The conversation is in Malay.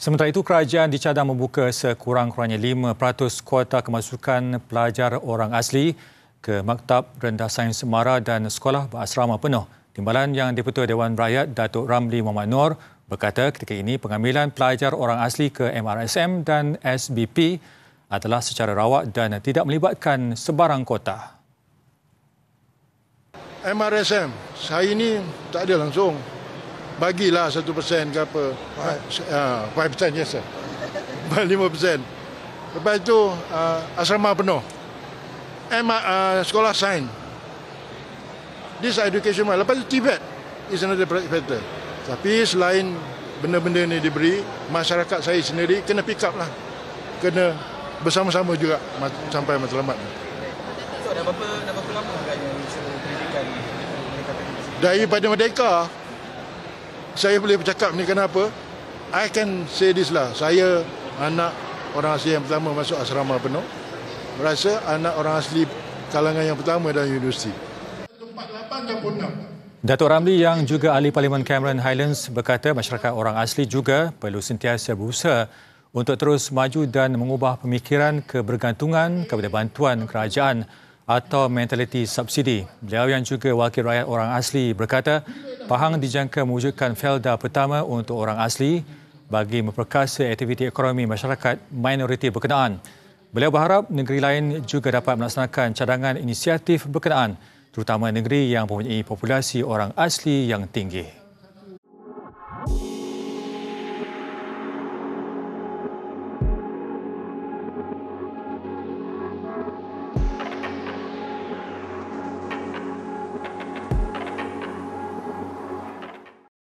Sementara itu, kerajaan dicadang membuka sekurang-kurangnya 5% kuota kemasukan pelajar orang asli ke Maktab Rendah Sains Semara dan Sekolah Berasrama Penuh. Timbalan yang dipertua Dewan Rakyat Datuk Ramli Muhammad Nur berkata ketika ini pengambilan pelajar orang asli ke MRSM dan SBP adalah secara rawak dan tidak melibatkan sebarang kota. MRSM, saya ini tak ada langsung bagilah 1% ke apa. 5%, uh, 5% yes sir. 5%. Lepas itu uh, ah, asrama penuh. Emma, uh, ah, sekolah sign. This education mark. Lepas Tibet is another factor. Tapi selain benda-benda ini diberi, masyarakat saya sendiri kena pick up lah. Kena bersama-sama juga mat- sampai matlamat. So, dah berapa, dah berapa lama agaknya pendidikan? pada Merdeka, saya boleh bercakap ni kenapa I can say this lah saya anak orang asli yang pertama masuk asrama penuh merasa anak orang asli kalangan yang pertama dalam universiti Datuk Ramli yang juga ahli Parlimen Cameron Highlands berkata masyarakat orang asli juga perlu sentiasa berusaha untuk terus maju dan mengubah pemikiran kebergantungan kepada bantuan kerajaan atau mentaliti subsidi. Beliau yang juga wakil rakyat orang asli berkata Pahang dijangka mewujudkan felda pertama untuk orang asli bagi memperkasa aktiviti ekonomi masyarakat minoriti berkenaan. Beliau berharap negeri lain juga dapat melaksanakan cadangan inisiatif berkenaan terutama negeri yang mempunyai populasi orang asli yang tinggi.